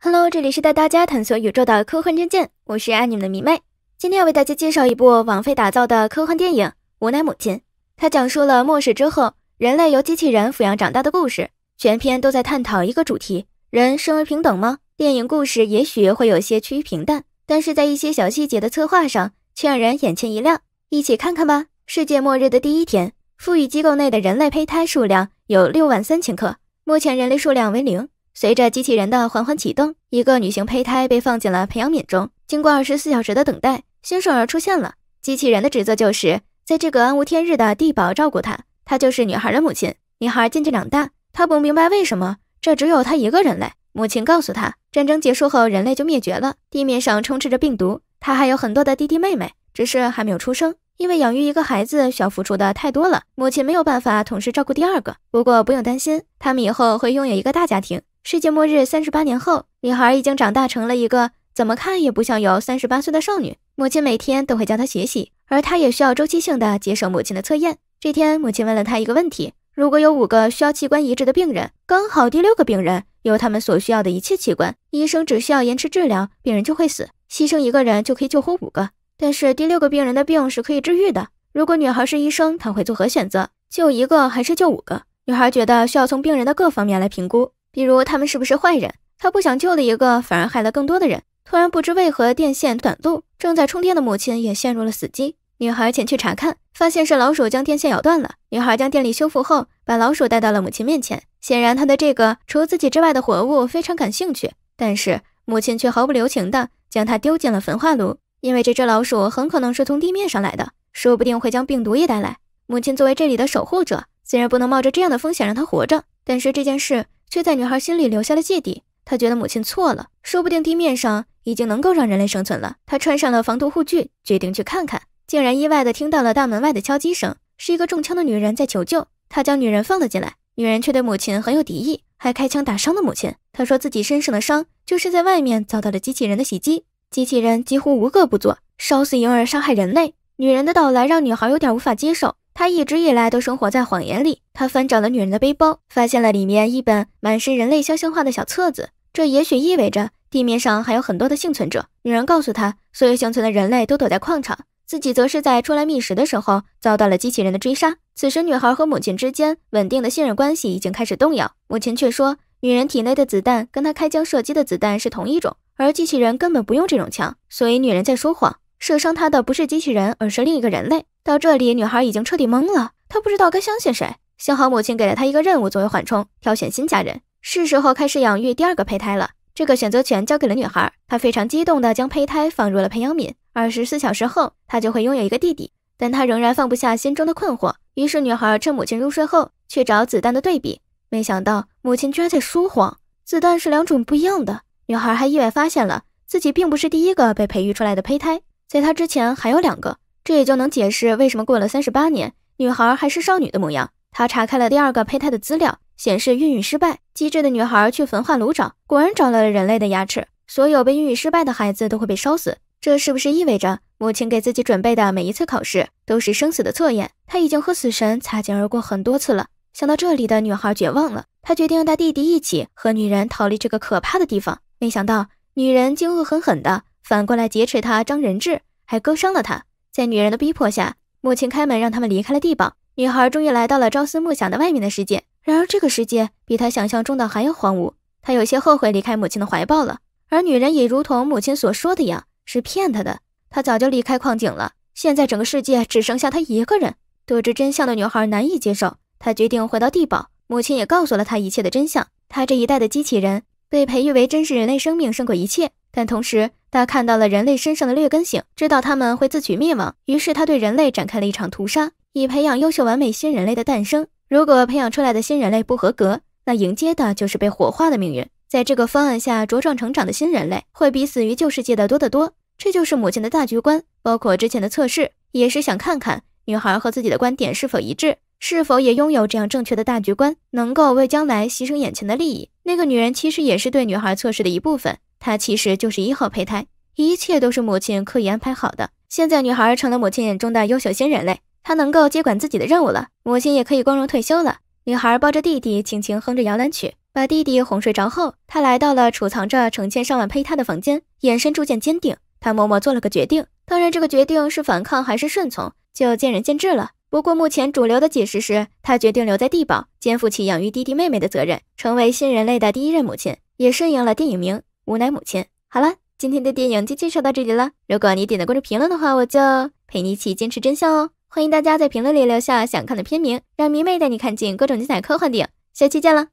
Hello，这里是带大家探索宇宙的科幻战见，我是爱你们的迷妹。今天要为大家介绍一部王菲打造的科幻电影《无乃母亲》，它讲述了末世之后人类由机器人抚养长大的故事。全篇都在探讨一个主题：人生而平等吗？电影故事也许会有些趋于平淡，但是在一些小细节的策划上，却让人眼前一亮。一起看看吧。世界末日的第一天，赋予机构内的人类胚胎数量有六万三千克，目前人类数量为零。随着机器人的缓缓启动，一个女性胚胎被放进了培养皿中。经过二十四小时的等待，新生儿出现了。机器人的职责就是在这个暗无天日的地堡照顾她，她就是女孩的母亲。女孩渐渐长大，她不明白为什么这只有她一个人类。母亲告诉她，战争结束后人类就灭绝了，地面上充斥着病毒。她还有很多的弟弟妹妹，只是还没有出生。因为养育一个孩子，需要付出的太多了，母亲没有办法同时照顾第二个。不过不用担心，他们以后会拥有一个大家庭。世界末日三十八年后，女孩已经长大成了一个怎么看也不像有三十八岁的少女。母亲每天都会教她学习，而她也需要周期性的接受母亲的测验。这天，母亲问了她一个问题：如果有五个需要器官移植的病人，刚好第六个病人有他们所需要的一切器官，医生只需要延迟治疗，病人就会死，牺牲一个人就可以救活五个。但是第六个病人的病是可以治愈的。如果女孩是医生，她会做何选择？救一个还是救五个？女孩觉得需要从病人的各方面来评估。比如他们是不是坏人？他不想救的一个，反而害了更多的人。突然不知为何电线短路，正在充电的母亲也陷入了死机。女孩前去查看，发现是老鼠将电线咬断了。女孩将电力修复后，把老鼠带到了母亲面前。显然她对这个除自己之外的活物非常感兴趣，但是母亲却毫不留情的将它丢进了焚化炉。因为这只老鼠很可能是从地面上来的，说不定会将病毒也带来。母亲作为这里的守护者，虽然不能冒着这样的风险让它活着，但是这件事。却在女孩心里留下了芥蒂。她觉得母亲错了，说不定地面上已经能够让人类生存了。她穿上了防毒护具，决定去看看。竟然意外地听到了大门外的敲击声，是一个中枪的女人在求救。她将女人放了进来，女人却对母亲很有敌意，还开枪打伤了母亲。她说自己身上的伤就是在外面遭到了机器人的袭击。机器人几乎无恶不作，烧死婴儿，伤害人类。女人的到来让女孩有点无法接受。他一直以来都生活在谎言里。他翻找了女人的背包，发现了里面一本满是人类肖像画的小册子。这也许意味着地面上还有很多的幸存者。女人告诉他，所有幸存的人类都躲在矿场，自己则是在出来觅食的时候遭到了机器人的追杀。此时，女孩和母亲之间稳定的信任关系已经开始动摇。母亲却说，女人体内的子弹跟她开枪射击的子弹是同一种，而机器人根本不用这种枪，所以女人在说谎。射伤他的不是机器人，而是另一个人类。到这里，女孩已经彻底懵了，她不知道该相信谁。幸好母亲给了她一个任务作为缓冲，挑选新家人。是时候开始养育第二个胚胎了，这个选择权交给了女孩。她非常激动地将胚胎放入了培养皿。二十四小时后，她就会拥有一个弟弟。但她仍然放不下心中的困惑。于是，女孩趁母亲入睡后去找子弹的对比，没想到母亲居然在说谎。子弹是两种不一样的。女孩还意外发现了自己并不是第一个被培育出来的胚胎。在她之前还有两个，这也就能解释为什么过了三十八年，女孩还是少女的模样。她查看了第二个胚胎的资料，显示孕育失败。机智的女孩去焚化炉找，果然找到了人类的牙齿。所有被孕育失败的孩子都会被烧死，这是不是意味着母亲给自己准备的每一次考试都是生死的测验？她已经和死神擦肩而过很多次了。想到这里的女孩绝望了，她决定带弟弟一起和女人逃离这个可怕的地方。没想到女人竟恶狠狠的。反过来劫持他当人质，还割伤了他。在女人的逼迫下，母亲开门让他们离开了地堡。女孩终于来到了朝思暮想的外面的世界。然而，这个世界比她想象中的还要荒芜。她有些后悔离开母亲的怀抱了。而女人也如同母亲所说的样，是骗她的。她早就离开矿井了。现在整个世界只剩下她一个人。得知真相的女孩难以接受，她决定回到地堡。母亲也告诉了她一切的真相。她这一代的机器人被培育为真实人类，生命胜过一切。但同时，他看到了人类身上的劣根性，知道他们会自取灭亡，于是他对人类展开了一场屠杀，以培养优秀完美新人类的诞生。如果培养出来的新人类不合格，那迎接的就是被火化的命运。在这个方案下茁壮成长的新人类，会比死于旧世界的多得多。这就是母亲的大局观，包括之前的测试，也是想看看女孩和自己的观点是否一致，是否也拥有这样正确的大局观，能够为将来牺牲眼前的利益。那个女人其实也是对女孩测试的一部分。她其实就是一号胚胎，一切都是母亲刻意安排好的。现在女孩成了母亲眼中的优秀新人类，她能够接管自己的任务了，母亲也可以光荣退休了。女孩抱着弟弟，轻轻哼着摇篮曲，把弟弟哄睡着后，她来到了储藏着成千上万胚胎的房间，眼神逐渐坚定。她默默做了个决定，当然这个决定是反抗还是顺从，就见仁见智了。不过目前主流的解释是，她决定留在地堡，肩负起养育弟弟妹妹的责任，成为新人类的第一任母亲，也顺应了电影名。无奈母亲。好了，今天的电影就介绍到这里了。如果你点的关注评论的话，我就陪你一起坚持真相哦。欢迎大家在评论里留下想看的片名，让迷妹带你看尽各种精彩科幻电影。下期见了。